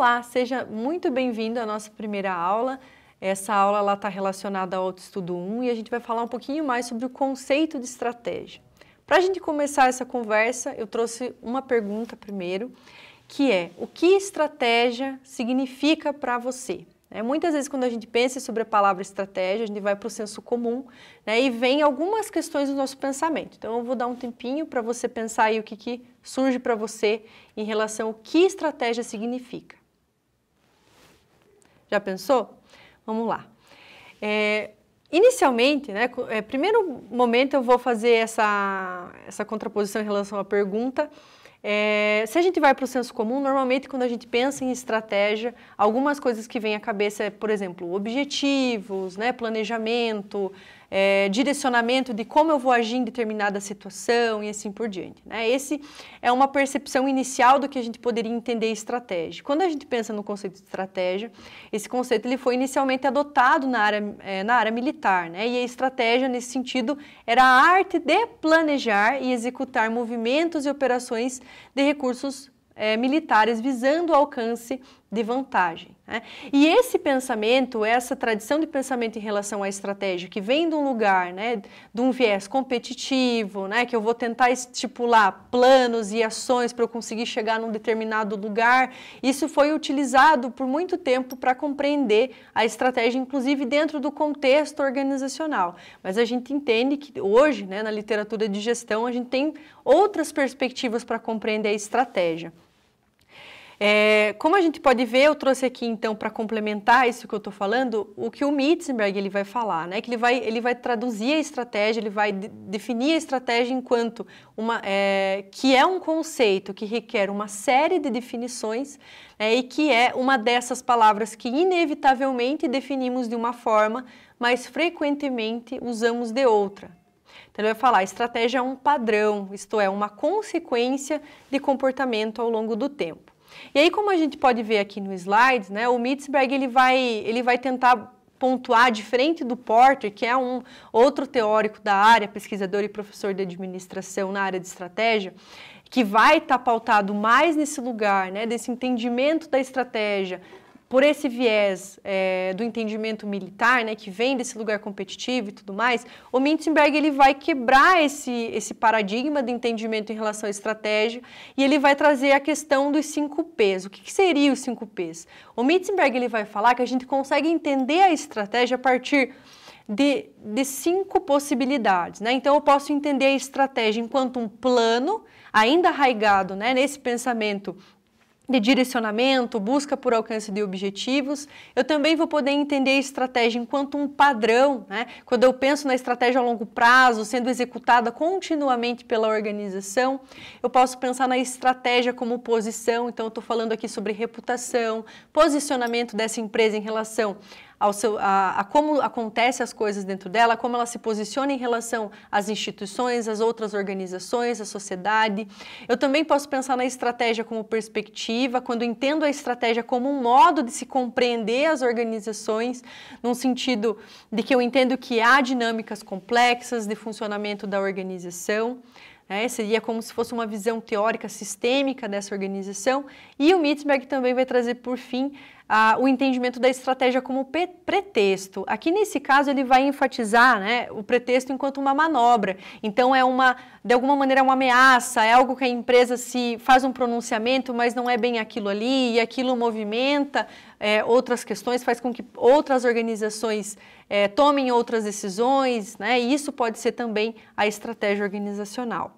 Olá, seja muito bem-vindo à nossa primeira aula. Essa aula está relacionada ao Autoestudo 1 e a gente vai falar um pouquinho mais sobre o conceito de estratégia. Para a gente começar essa conversa, eu trouxe uma pergunta primeiro, que é o que estratégia significa para você? É, muitas vezes quando a gente pensa sobre a palavra estratégia, a gente vai para o senso comum né, e vem algumas questões do nosso pensamento. Então eu vou dar um tempinho para você pensar aí o que, que surge para você em relação ao que estratégia significa. Já pensou? Vamos lá. É, inicialmente, né, é, primeiro momento eu vou fazer essa, essa contraposição em relação à pergunta. É, se a gente vai para o senso comum, normalmente quando a gente pensa em estratégia, algumas coisas que vêm à cabeça é, por exemplo, objetivos, né, planejamento, é, direcionamento de como eu vou agir em determinada situação e assim por diante. Né? Esse é uma percepção inicial do que a gente poderia entender estratégia. Quando a gente pensa no conceito de estratégia, esse conceito ele foi inicialmente adotado na área, é, na área militar, né? e a estratégia nesse sentido era a arte de planejar e executar movimentos e operações de recursos é, militares visando o alcance de vantagem. Né? E esse pensamento, essa tradição de pensamento em relação à estratégia, que vem de um lugar, né, de um viés competitivo, né, que eu vou tentar estipular planos e ações para eu conseguir chegar num determinado lugar, isso foi utilizado por muito tempo para compreender a estratégia, inclusive dentro do contexto organizacional. Mas a gente entende que hoje, né, na literatura de gestão, a gente tem outras perspectivas para compreender a estratégia. É, como a gente pode ver, eu trouxe aqui então para complementar isso que eu estou falando, o que o Mitzenberg ele vai falar, né? Que ele vai, ele vai traduzir a estratégia, ele vai de, definir a estratégia enquanto uma é, que é um conceito que requer uma série de definições é, e que é uma dessas palavras que inevitavelmente definimos de uma forma, mas frequentemente usamos de outra. Então, ele vai falar: estratégia é um padrão, isto é, uma consequência de comportamento ao longo do tempo. E aí, como a gente pode ver aqui no slide, né, o Mitzberg ele vai, ele vai tentar pontuar diferente do Porter, que é um outro teórico da área, pesquisador e professor de administração na área de estratégia, que vai estar tá pautado mais nesse lugar, né, desse entendimento da estratégia, por esse viés é, do entendimento militar, né, que vem desse lugar competitivo e tudo mais, o Mintzberg ele vai quebrar esse, esse paradigma de entendimento em relação à estratégia e ele vai trazer a questão dos cinco P's. O que, que seria os cinco P's? O Mintzberg ele vai falar que a gente consegue entender a estratégia a partir de, de cinco possibilidades. Né? Então, eu posso entender a estratégia enquanto um plano, ainda arraigado né, nesse pensamento de direcionamento, busca por alcance de objetivos. Eu também vou poder entender a estratégia enquanto um padrão, né? Quando eu penso na estratégia a longo prazo, sendo executada continuamente pela organização, eu posso pensar na estratégia como posição. Então, eu estou falando aqui sobre reputação, posicionamento dessa empresa em relação ao seu, a, a, como acontece as coisas dentro dela, como ela se posiciona em relação às instituições, às outras organizações, à sociedade. Eu também posso pensar na estratégia como perspectiva, quando entendo a estratégia como um modo de se compreender as organizações, num sentido de que eu entendo que há dinâmicas complexas de funcionamento da organização. É, seria como se fosse uma visão teórica sistêmica dessa organização. E o Mitzberg também vai trazer, por fim, ah, o entendimento da estratégia como pretexto. Aqui nesse caso ele vai enfatizar né, o pretexto enquanto uma manobra. Então é uma, de alguma maneira, é uma ameaça, é algo que a empresa se faz um pronunciamento, mas não é bem aquilo ali, e aquilo movimenta é, outras questões, faz com que outras organizações é, tomem outras decisões, né, e isso pode ser também a estratégia organizacional.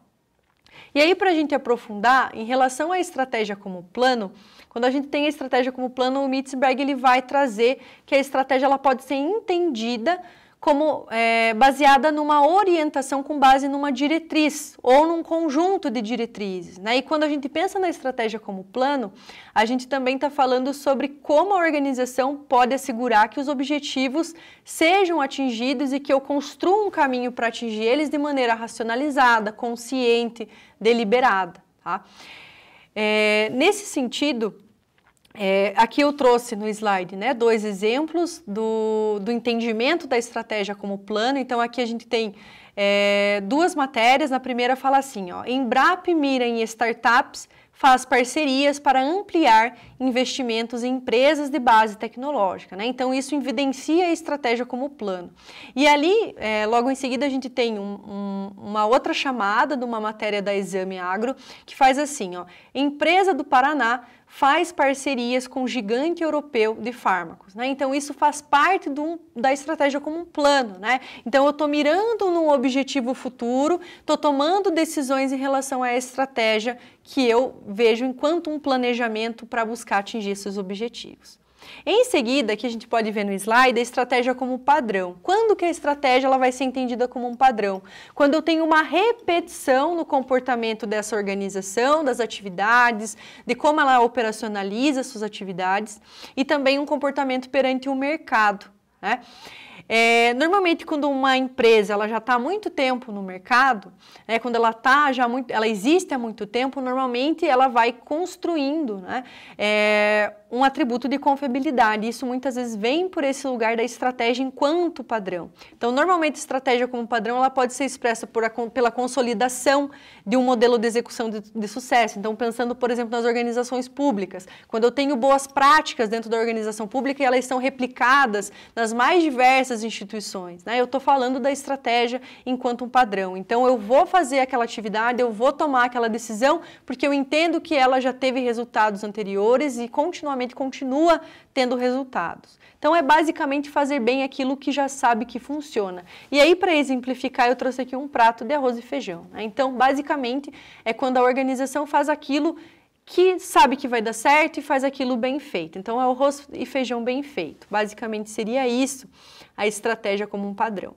E aí, para a gente aprofundar, em relação à estratégia como plano, quando a gente tem a estratégia como plano, o Mitzberg ele vai trazer que a estratégia ela pode ser entendida como é, baseada numa orientação com base numa diretriz ou num conjunto de diretrizes. Né? E quando a gente pensa na estratégia como plano, a gente também está falando sobre como a organização pode assegurar que os objetivos sejam atingidos e que eu construa um caminho para atingir eles de maneira racionalizada, consciente, deliberada. Tá? É, nesse sentido, é, aqui eu trouxe no slide né, dois exemplos do, do entendimento da estratégia como plano. Então, aqui a gente tem é, duas matérias. Na primeira fala assim, ó, Embrapa mira em startups faz parcerias para ampliar investimentos em empresas de base tecnológica. Né? Então, isso evidencia a estratégia como plano. E ali, é, logo em seguida, a gente tem um, um, uma outra chamada de uma matéria da Exame Agro que faz assim: ó, empresa do Paraná faz parcerias com o gigante europeu de fármacos. Né? Então, isso faz parte do, da estratégia como um plano. Né? Então, eu estou mirando num objetivo futuro, estou tomando decisões em relação à estratégia que eu vejo enquanto um planejamento para buscar atingir esses objetivos. Em seguida, que a gente pode ver no slide, a estratégia como padrão. Quando que a estratégia ela vai ser entendida como um padrão? Quando eu tenho uma repetição no comportamento dessa organização, das atividades, de como ela operacionaliza suas atividades e também um comportamento perante o mercado. Né? É, normalmente, quando uma empresa ela já está há muito tempo no mercado, né, quando ela tá já muito, ela existe há muito tempo, normalmente ela vai construindo né, é, um atributo de confiabilidade. Isso muitas vezes vem por esse lugar da estratégia enquanto padrão. Então, normalmente, estratégia como padrão ela pode ser expressa por a, pela consolidação de um modelo de execução de, de sucesso. Então, pensando, por exemplo, nas organizações públicas, quando eu tenho boas práticas dentro da organização pública e elas são replicadas nas mais diversas dessas instituições. Né? Eu estou falando da estratégia enquanto um padrão. Então, eu vou fazer aquela atividade, eu vou tomar aquela decisão, porque eu entendo que ela já teve resultados anteriores e continuamente continua tendo resultados. Então, é basicamente fazer bem aquilo que já sabe que funciona. E aí, para exemplificar, eu trouxe aqui um prato de arroz e feijão. Né? Então, basicamente, é quando a organização faz aquilo que sabe que vai dar certo e faz aquilo bem feito. Então é o rosto e feijão bem feito. Basicamente seria isso a estratégia como um padrão.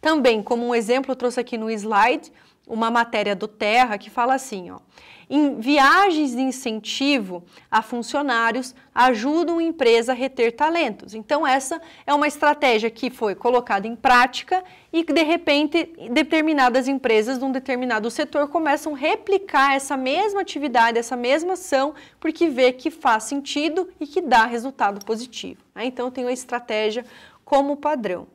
Também, como um exemplo, eu trouxe aqui no slide uma matéria do Terra que fala assim, ó em viagens de incentivo a funcionários ajudam a empresa a reter talentos. Então, essa é uma estratégia que foi colocada em prática e que, de repente, determinadas empresas de um determinado setor começam a replicar essa mesma atividade, essa mesma ação, porque vê que faz sentido e que dá resultado positivo. Né? Então, tem a estratégia como padrão.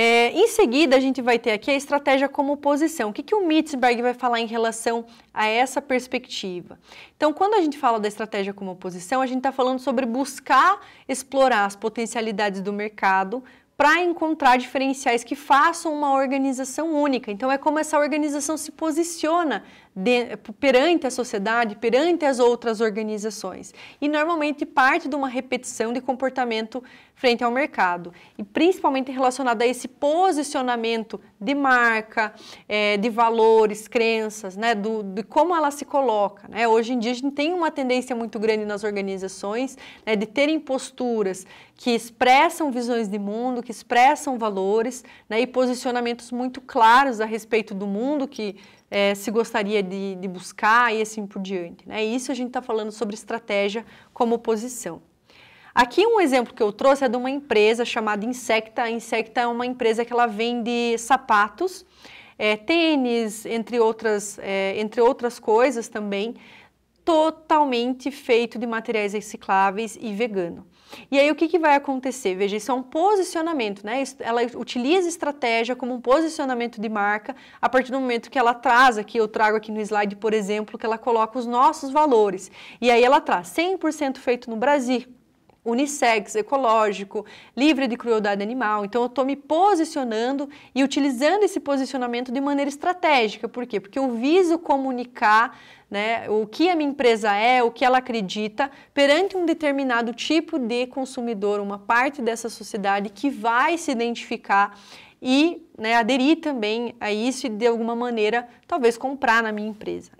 É, em seguida, a gente vai ter aqui a estratégia como oposição. O que, que o Mitzberg vai falar em relação a essa perspectiva? Então, quando a gente fala da estratégia como oposição, a gente está falando sobre buscar explorar as potencialidades do mercado para encontrar diferenciais que façam uma organização única. Então, é como essa organização se posiciona de, perante a sociedade, perante as outras organizações. E normalmente parte de uma repetição de comportamento frente ao mercado. E principalmente relacionado a esse posicionamento de marca, é, de valores, crenças, né, do, de como ela se coloca. Né? Hoje em dia a gente tem uma tendência muito grande nas organizações né, de terem posturas que expressam visões de mundo, que expressam valores né, e posicionamentos muito claros a respeito do mundo que é, se gostaria de, de, buscar e assim por diante. Né? Isso a gente está falando sobre estratégia como posição. Aqui um exemplo que eu trouxe é de uma empresa chamada Insecta. A Insecta é uma empresa que ela vende sapatos, é, tênis, entre outras, é, entre outras coisas também, totalmente feito de materiais recicláveis e vegano. E aí o que, que vai acontecer? Veja, isso é um posicionamento, né? Ela utiliza estratégia como um posicionamento de marca a partir do momento que ela traz aqui, eu trago aqui no slide, por exemplo, que ela coloca os nossos valores. E aí ela traz 100% feito no Brasil, unissex, ecológico, livre de crueldade animal. Então eu estou me posicionando e utilizando esse posicionamento de maneira estratégica. Por quê? Porque eu viso comunicar né, o que a minha empresa é, o que ela acredita, perante um determinado tipo de consumidor, uma parte dessa sociedade que vai se identificar e né, aderir também a isso e de alguma maneira talvez comprar na minha empresa.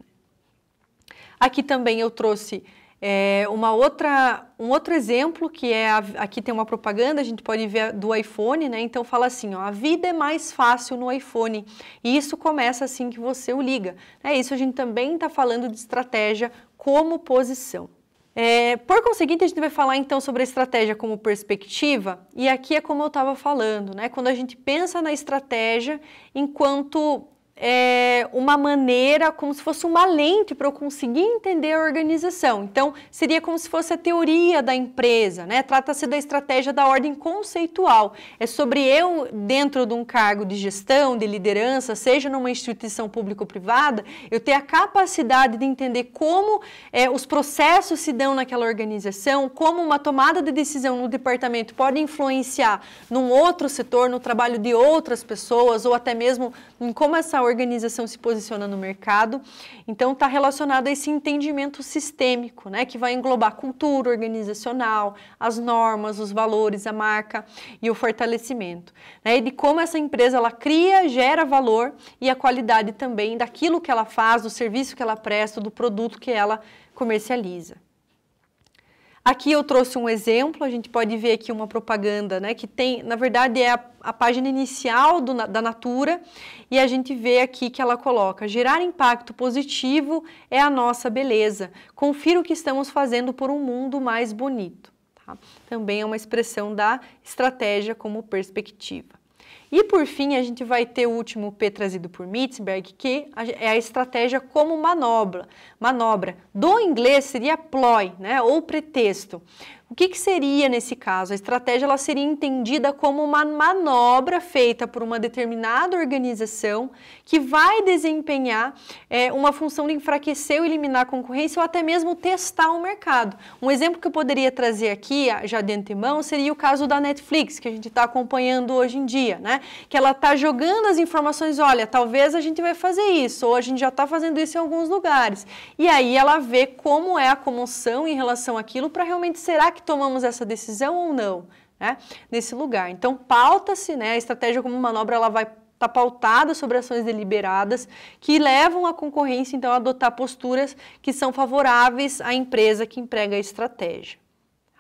Aqui também eu trouxe é uma outra, um outro exemplo que é a, aqui tem uma propaganda, a gente pode ver do iPhone, né? Então fala assim, ó, a vida é mais fácil no iPhone. E isso começa assim que você o liga. É isso a gente também está falando de estratégia como posição. É, por conseguinte, a gente vai falar então sobre a estratégia como perspectiva, e aqui é como eu estava falando, né? Quando a gente pensa na estratégia enquanto é, uma maneira, como se fosse uma lente para eu conseguir entender a organização. Então, seria como se fosse a teoria da empresa, né? Trata-se da estratégia da ordem conceitual. É sobre eu, dentro de um cargo de gestão, de liderança, seja numa instituição pública ou privada, eu ter a capacidade de entender como é, os processos se dão naquela organização, como uma tomada de decisão no departamento pode influenciar num outro setor, no trabalho de outras pessoas, ou até mesmo em como essa organização se posiciona no mercado. Então, está relacionado a esse entendimento sistêmico, né, que vai englobar cultura organizacional, as normas, os valores, a marca e o fortalecimento. Né, e de como essa empresa ela cria, gera valor e a qualidade também daquilo que ela faz, do serviço que ela presta, do produto que ela comercializa. Aqui eu trouxe um exemplo, a gente pode ver aqui uma propaganda, né, que tem, na verdade, é a, a página inicial do, da Natura e a gente vê aqui que ela coloca: gerar impacto positivo é a nossa beleza. Confira o que estamos fazendo por um mundo mais bonito. Tá? Também é uma expressão da estratégia como perspectiva. E por fim, a gente vai ter o último P trazido por Mitzberg, que é a estratégia como manobra. Manobra do inglês seria ploy, né, ou pretexto. O que, que seria nesse caso? A estratégia ela seria entendida como uma manobra feita por uma determinada organização que vai desempenhar é, uma função de enfraquecer ou eliminar a concorrência ou até mesmo testar o mercado. Um exemplo que eu poderia trazer aqui, já de antemão, seria o caso da Netflix, que a gente está acompanhando hoje em dia, né? Que ela está jogando as informações, olha, talvez a gente vai fazer isso, ou a gente já está fazendo isso em alguns lugares. E aí ela vê como é a comoção em relação àquilo para realmente será que que tomamos essa decisão ou não, né? Nesse lugar. Então, pauta-se, né? A estratégia como manobra, ela vai tá pautada sobre ações deliberadas que levam a concorrência, então, a adotar posturas que são favoráveis à empresa que emprega a estratégia.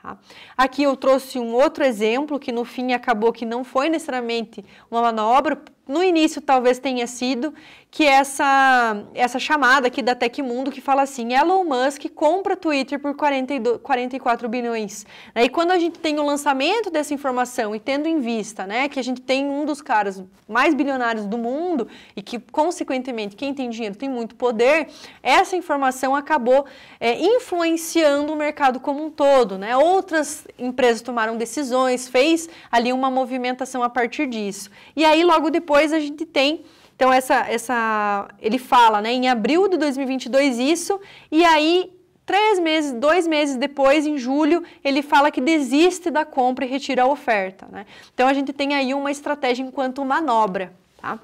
Tá? Aqui eu trouxe um outro exemplo que no fim acabou que não foi necessariamente uma manobra no início talvez tenha sido que essa, essa chamada aqui da Tech Mundo que fala assim, Elon Musk compra Twitter por 42, 44 bilhões. Né? E quando a gente tem o lançamento dessa informação e tendo em vista né, que a gente tem um dos caras mais bilionários do mundo e que, consequentemente, quem tem dinheiro tem muito poder, essa informação acabou é, influenciando o mercado como um todo. Né? Outras empresas tomaram decisões, fez ali uma movimentação a partir disso. E aí, logo depois, depois a gente tem então essa essa ele fala, né, em abril de 2022 isso e aí Três meses, dois meses depois, em julho, ele fala que desiste da compra e retira a oferta. Né? Então a gente tem aí uma estratégia enquanto manobra. Tá?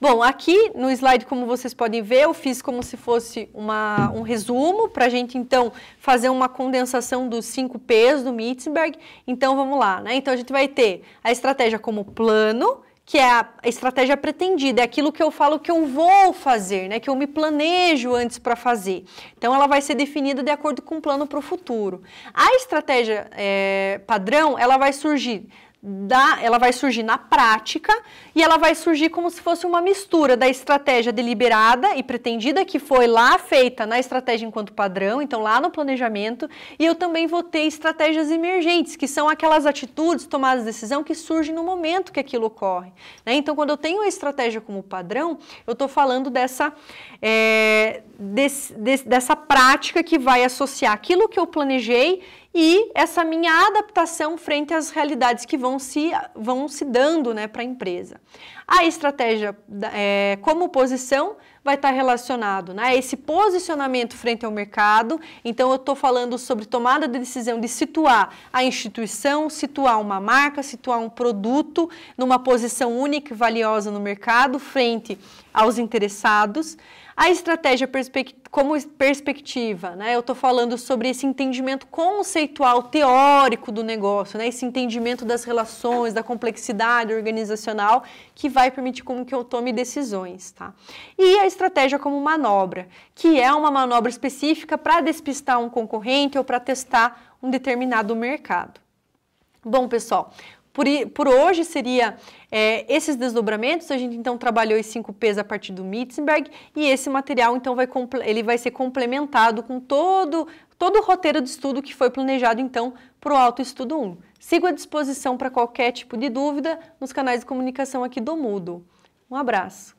Bom, aqui no slide, como vocês podem ver, eu fiz como se fosse uma, um resumo para a gente, então, fazer uma condensação dos cinco P's do Mittenberg. Então, vamos lá, né? Então, a gente vai ter a estratégia como plano que é a estratégia pretendida, é aquilo que eu falo que eu vou fazer, né, que eu me planejo antes para fazer. Então, ela vai ser definida de acordo com o plano para o futuro. A estratégia é, padrão, ela vai surgir da, ela vai surgir na prática e ela vai surgir como se fosse uma mistura da estratégia deliberada e pretendida que foi lá feita na estratégia enquanto padrão, então lá no planejamento, e eu também vou ter estratégias emergentes, que são aquelas atitudes, tomadas de decisão que surgem no momento que aquilo ocorre. Né? Então, quando eu tenho a estratégia como padrão, eu estou falando dessa, é, desse, desse, dessa prática que vai associar aquilo que eu planejei e essa minha adaptação frente às realidades que vão se, vão se dando né, para a empresa. A estratégia é, como posição vai estar tá relacionado né, a esse posicionamento frente ao mercado. Então, eu estou falando sobre tomada de decisão de situar a instituição, situar uma marca, situar um produto numa posição única e valiosa no mercado frente aos interessados. A estratégia perspect como perspectiva, né? Eu estou falando sobre esse entendimento conceitual, teórico do negócio, né? Esse entendimento das relações, da complexidade organizacional que vai permitir como que eu tome decisões, tá? E a estratégia como manobra, que é uma manobra específica para despistar um concorrente ou para testar um determinado mercado. Bom, pessoal, por, por hoje seria é, esses desdobramentos, a gente então trabalhou os 5 P's a partir do Mittenberg e esse material então vai, ele vai ser complementado com todo, todo o roteiro de estudo que foi planejado então para o Autoestudo 1. Sigo à disposição para qualquer tipo de dúvida nos canais de comunicação aqui do Mudo. Um abraço!